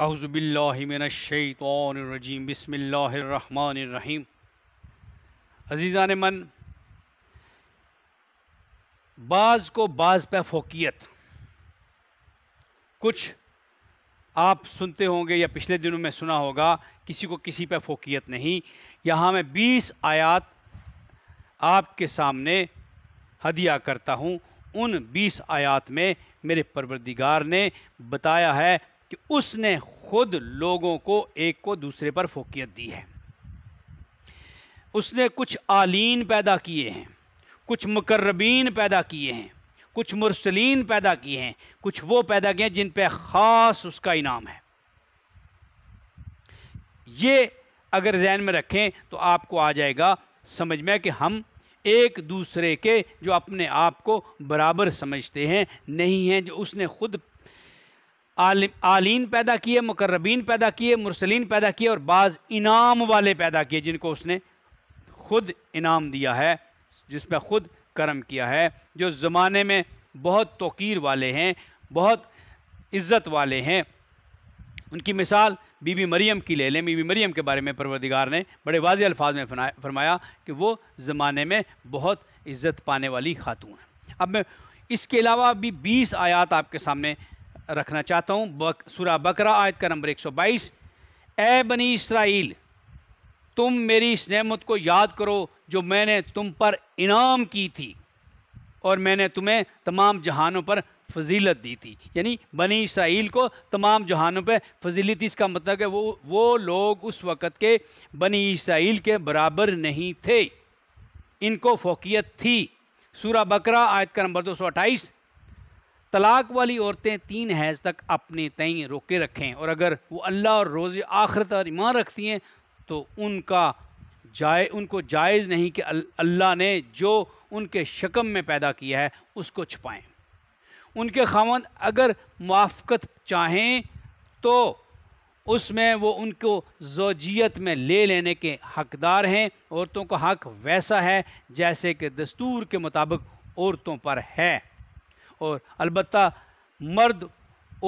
अज़बिल्लिमिनशैतरजीम बसमीम ने मन बाज़ को बाज़ पे फोकियत कुछ आप सुनते होंगे या पिछले दिनों में सुना होगा किसी को किसी पे फोकियत नहीं यहाँ मैं 20 आयात आपके सामने हदिया करता हूँ उन 20 आयात में मेरे परवरदिगार ने बताया है कि उसने खुद लोगों को एक को दूसरे पर फोकियत दी है उसने कुछ आलीन पैदा किए हैं कुछ मकर्रबीन पैदा किए हैं कुछ मुरसलीन पैदा किए हैं कुछ वो पैदा किए हैं जिन पर ख़ास उसका इनाम है ये अगर जहन में रखें तो आपको आ जाएगा समझ में कि हम एक दूसरे के जो अपने आप को बराबर समझते हैं नहीं हैं जो उसने खुद आलिन आलीन पैदा किए मुकर्रबीन पैदा किए मुरसलिन पैदा किए और बाज़ इनाम वाले पैदा किए जिनको उसने खुद इनाम दिया है जिस पर ख़ुद करम किया है जो ज़माने में बहुत तोकीर वाले हैं बहुत इज़्ज़त वाले हैं उनकी मिसाल बीबी मरीम की ले लें बीबी मरीम के बारे में परवरदिगार ने बड़े वाज अल्फाज में फरमाया कि वो ज़माने में बहुत इज़्ज़त पाने वाली खातून है अब मैं इसके अलावा भी बीस आयात आपके सामने रखना चाहता हूँ बक, सुरा बकरा आयत का नंबर 122 ए बनी इसराइल तुम मेरी इस नेमत को याद करो जो मैंने तुम पर इनाम की थी और मैंने तुम्हें तमाम जहानों पर फजीलत दी थी यानी बनी इसराइल को तमाम जहानों पर फजीलत इसका मतलब है वो वो लोग उस वक़्त के बनी इसराइल के बराबर नहीं थे इनको फोकियत थी सूरा बकरा आयत का नंबर दो सौ अट्ठाईस तलाक वाली औरतें तीन हैज़ तक अपने तय रोके रखें और अगर वो अल्लाह और रोज़ आखरत और ईमान रखती हैं तो उनका जाय उनको जायज़ नहीं कि अल्लाह ने जो उनके शकम में पैदा किया है उसको छुपाएं उनके खामद अगर मुआफ़त चाहें तो उसमें वो उनको जोजियत में ले लेने के हकदार हैं औरतों का हक वैसा है जैसे कि दस्तूर के मुताबिक औरतों पर है और अलबत् मर्द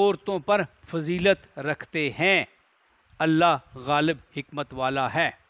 औरतों पर फजीलत रखते हैं अल्लाह गालिब हमत वाला है